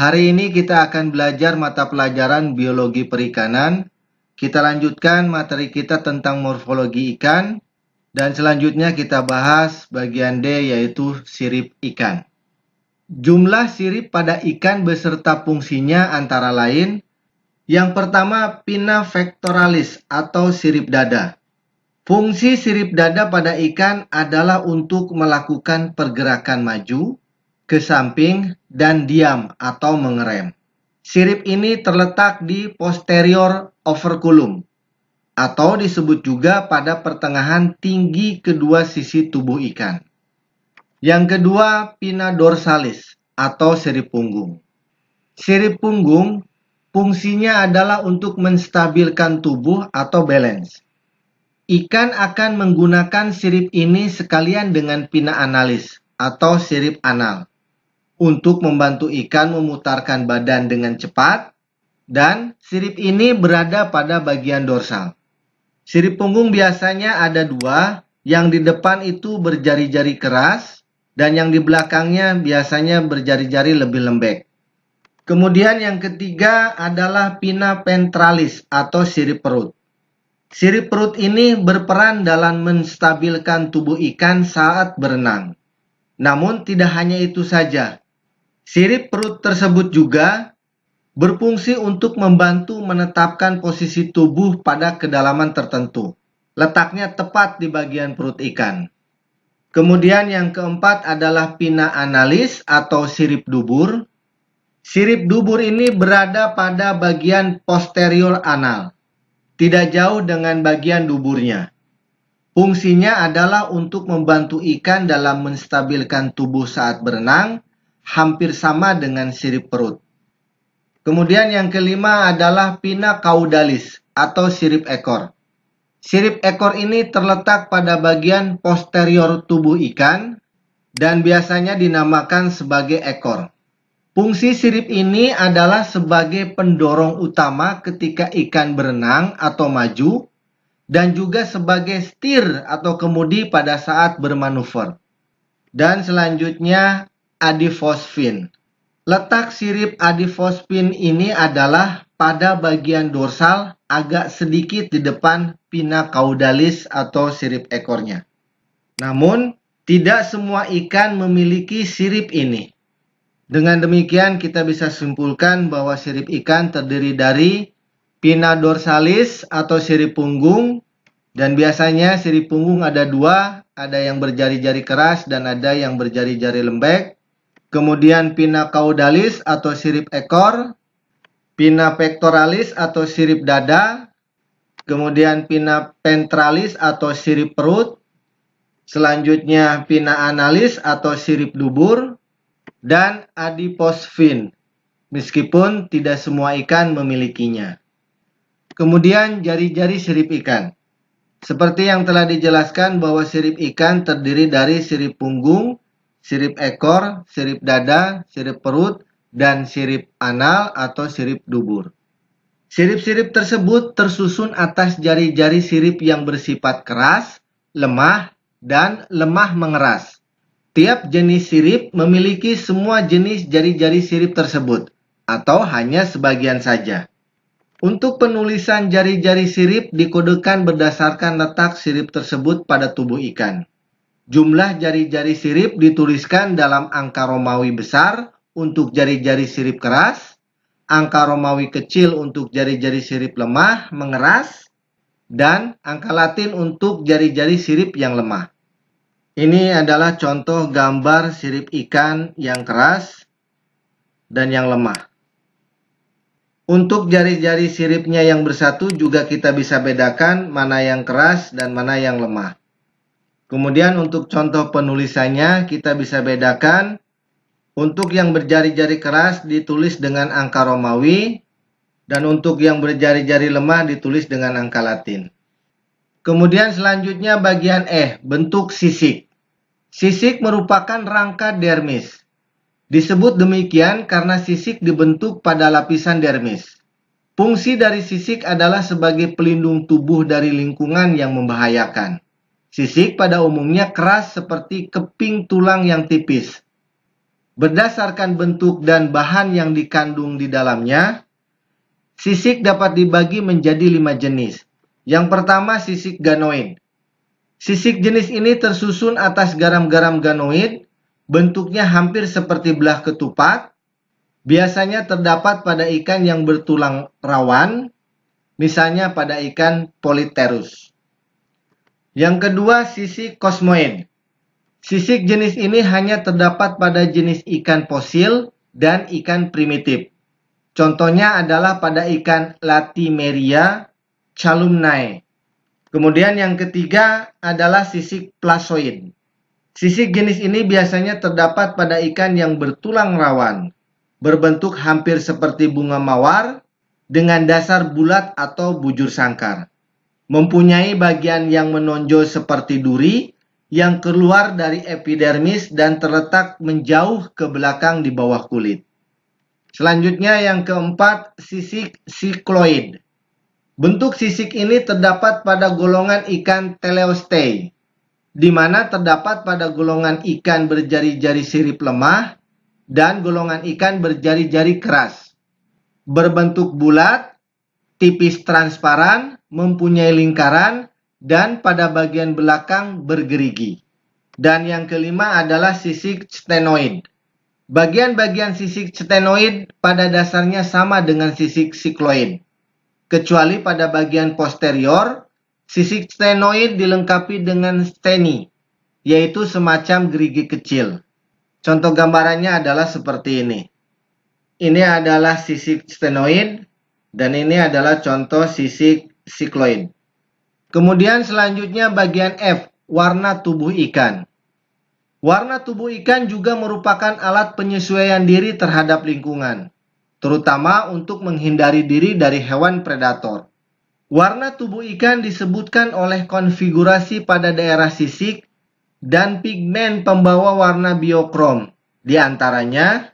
Hari ini kita akan belajar mata pelajaran biologi perikanan. Kita lanjutkan materi kita tentang morfologi ikan. Dan selanjutnya kita bahas bagian D yaitu sirip ikan. Jumlah sirip pada ikan beserta fungsinya antara lain yang pertama, pina vectoralis atau sirip dada. Fungsi sirip dada pada ikan adalah untuk melakukan pergerakan maju, ke samping, dan diam atau mengerem. Sirip ini terletak di posterior operculum atau disebut juga pada pertengahan tinggi kedua sisi tubuh ikan. Yang kedua, pina dorsalis atau sirip punggung. Sirip punggung fungsinya adalah untuk menstabilkan tubuh atau balance. Ikan akan menggunakan sirip ini sekalian dengan pina analis atau sirip anal untuk membantu ikan memutarkan badan dengan cepat dan sirip ini berada pada bagian dorsal. Sirip punggung biasanya ada dua, yang di depan itu berjari-jari keras dan yang di belakangnya biasanya berjari-jari lebih lembek. Kemudian yang ketiga adalah pina ventralis atau sirip perut. Sirip perut ini berperan dalam menstabilkan tubuh ikan saat berenang. Namun tidak hanya itu saja, Sirip perut tersebut juga berfungsi untuk membantu menetapkan posisi tubuh pada kedalaman tertentu. Letaknya tepat di bagian perut ikan. Kemudian yang keempat adalah pina analis atau sirip dubur. Sirip dubur ini berada pada bagian posterior anal, tidak jauh dengan bagian duburnya. Fungsinya adalah untuk membantu ikan dalam menstabilkan tubuh saat berenang hampir sama dengan sirip perut. Kemudian yang kelima adalah pina caudalis atau sirip ekor. Sirip ekor ini terletak pada bagian posterior tubuh ikan dan biasanya dinamakan sebagai ekor. Fungsi sirip ini adalah sebagai pendorong utama ketika ikan berenang atau maju dan juga sebagai stir atau kemudi pada saat bermanuver. Dan selanjutnya adifosfin. Letak sirip adifosfin ini adalah pada bagian dorsal agak sedikit di depan pina caudalis atau sirip ekornya. Namun, tidak semua ikan memiliki sirip ini. Dengan demikian, kita bisa simpulkan bahwa sirip ikan terdiri dari pina dorsalis atau sirip punggung, dan biasanya sirip punggung ada dua, ada yang berjari-jari keras dan ada yang berjari-jari lembek kemudian pina caudalis atau sirip ekor, pina pectoralis atau sirip dada, kemudian pina pentralis atau sirip perut, selanjutnya pina analis atau sirip dubur, dan adipose meskipun tidak semua ikan memilikinya. Kemudian jari-jari sirip ikan. Seperti yang telah dijelaskan bahwa sirip ikan terdiri dari sirip punggung, sirip ekor, sirip dada, sirip perut, dan sirip anal atau sirip dubur. Sirip-sirip tersebut tersusun atas jari-jari sirip yang bersifat keras, lemah, dan lemah mengeras. Tiap jenis sirip memiliki semua jenis jari-jari sirip tersebut, atau hanya sebagian saja. Untuk penulisan jari-jari sirip dikodekan berdasarkan letak sirip tersebut pada tubuh ikan. Jumlah jari-jari sirip dituliskan dalam angka Romawi besar untuk jari-jari sirip keras, angka Romawi kecil untuk jari-jari sirip lemah mengeras, dan angka Latin untuk jari-jari sirip yang lemah. Ini adalah contoh gambar sirip ikan yang keras dan yang lemah. Untuk jari-jari siripnya yang bersatu juga kita bisa bedakan mana yang keras dan mana yang lemah. Kemudian untuk contoh penulisannya kita bisa bedakan untuk yang berjari-jari keras ditulis dengan angka Romawi dan untuk yang berjari-jari lemah ditulis dengan angka Latin. Kemudian selanjutnya bagian E, bentuk sisik. Sisik merupakan rangka dermis. Disebut demikian karena sisik dibentuk pada lapisan dermis. Fungsi dari sisik adalah sebagai pelindung tubuh dari lingkungan yang membahayakan. Sisik pada umumnya keras seperti keping tulang yang tipis. Berdasarkan bentuk dan bahan yang dikandung di dalamnya, sisik dapat dibagi menjadi lima jenis. Yang pertama sisik ganoid. Sisik jenis ini tersusun atas garam-garam ganoid, bentuknya hampir seperti belah ketupat, biasanya terdapat pada ikan yang bertulang rawan, misalnya pada ikan politerus. Yang kedua, sisik kosmoid. Sisik jenis ini hanya terdapat pada jenis ikan fosil dan ikan primitif. Contohnya adalah pada ikan Latimeria calumnae. Kemudian yang ketiga adalah sisik plasoid. Sisik jenis ini biasanya terdapat pada ikan yang bertulang rawan, berbentuk hampir seperti bunga mawar, dengan dasar bulat atau bujur sangkar mempunyai bagian yang menonjol seperti duri yang keluar dari epidermis dan terletak menjauh ke belakang di bawah kulit. Selanjutnya yang keempat, sisik sikloid. Bentuk sisik ini terdapat pada golongan ikan teleostei, di mana terdapat pada golongan ikan berjari-jari sirip lemah dan golongan ikan berjari-jari keras. Berbentuk bulat, tipis transparan, mempunyai lingkaran dan pada bagian belakang bergerigi. Dan yang kelima adalah sisik stenoid. Bagian-bagian sisik stenoid pada dasarnya sama dengan sisik sikloid, kecuali pada bagian posterior, sisik stenoid dilengkapi dengan steni, yaitu semacam gerigi kecil. Contoh gambarannya adalah seperti ini. Ini adalah sisik stenoid dan ini adalah contoh sisik sikloid. Kemudian selanjutnya bagian F, warna tubuh ikan. Warna tubuh ikan juga merupakan alat penyesuaian diri terhadap lingkungan, terutama untuk menghindari diri dari hewan predator. Warna tubuh ikan disebutkan oleh konfigurasi pada daerah sisik dan pigmen pembawa warna biokrom, di antaranya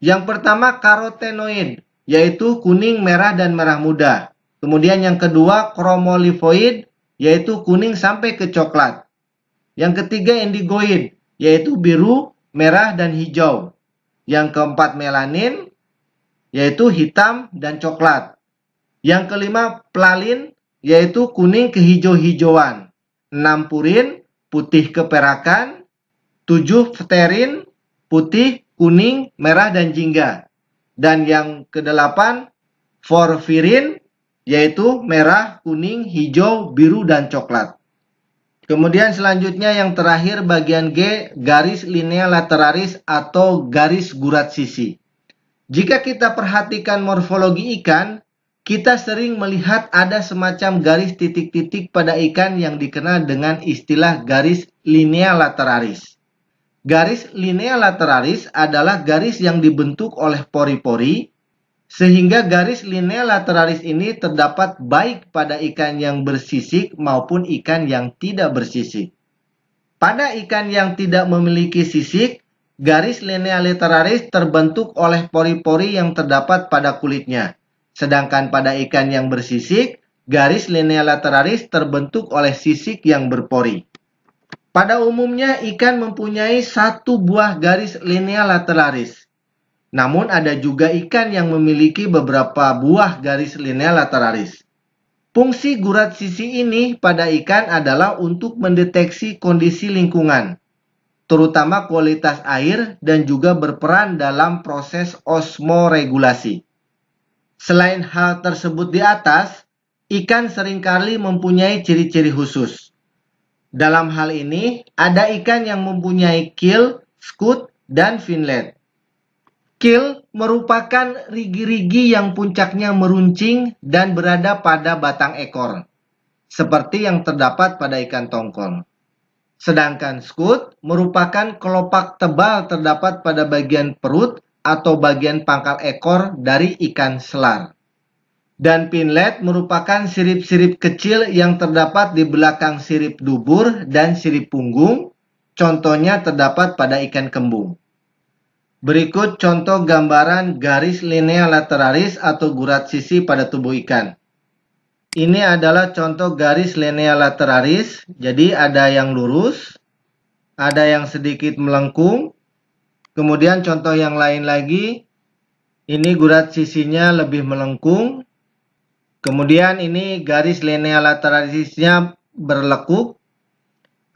yang pertama karotenoid, yaitu kuning, merah, dan merah muda. Kemudian yang kedua kromolivoid yaitu kuning sampai ke coklat. Yang ketiga indigoid yaitu biru, merah dan hijau. Yang keempat melanin yaitu hitam dan coklat. Yang kelima plalin yaitu kuning kehijau-hijauan. Enam purin putih keperakan. Tujuh fterin putih, kuning, merah dan jingga. Dan yang kedelapan porfirin yaitu merah, kuning, hijau, biru, dan coklat. Kemudian selanjutnya yang terakhir bagian G, garis linea lateralis atau garis gurat sisi. Jika kita perhatikan morfologi ikan, kita sering melihat ada semacam garis titik-titik pada ikan yang dikenal dengan istilah garis linea lateralis. Garis linea lateralis adalah garis yang dibentuk oleh pori-pori sehingga garis linea lateralis ini terdapat baik pada ikan yang bersisik maupun ikan yang tidak bersisik. Pada ikan yang tidak memiliki sisik, garis linea lateralis terbentuk oleh pori-pori yang terdapat pada kulitnya. Sedangkan pada ikan yang bersisik, garis linea lateralis terbentuk oleh sisik yang berpori. Pada umumnya, ikan mempunyai satu buah garis linea lateralis. Namun ada juga ikan yang memiliki beberapa buah garis linea lateralis. Fungsi gurat sisi ini pada ikan adalah untuk mendeteksi kondisi lingkungan, terutama kualitas air dan juga berperan dalam proses osmoregulasi. Selain hal tersebut di atas, ikan seringkali mempunyai ciri-ciri khusus. Dalam hal ini, ada ikan yang mempunyai keel, scut, dan finlet. Kil merupakan rigi-rigi yang puncaknya meruncing dan berada pada batang ekor, seperti yang terdapat pada ikan tongkol. Sedangkan skut merupakan kelopak tebal terdapat pada bagian perut atau bagian pangkal ekor dari ikan selar. Dan pinlet merupakan sirip-sirip kecil yang terdapat di belakang sirip dubur dan sirip punggung, contohnya terdapat pada ikan kembung. Berikut contoh gambaran garis linea lateralis atau gurat sisi pada tubuh ikan. Ini adalah contoh garis linea lateralis, jadi ada yang lurus, ada yang sedikit melengkung, kemudian contoh yang lain lagi, ini gurat sisinya lebih melengkung, kemudian ini garis linea lateralisnya berlekuk,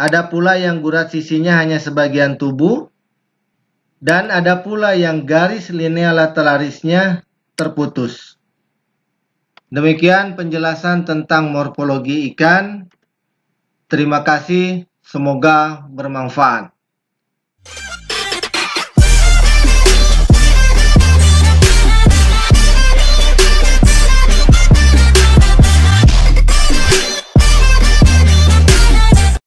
ada pula yang gurat sisinya hanya sebagian tubuh, dan ada pula yang garis linea lateralisnya terputus. Demikian penjelasan tentang morfologi ikan. Terima kasih, semoga bermanfaat.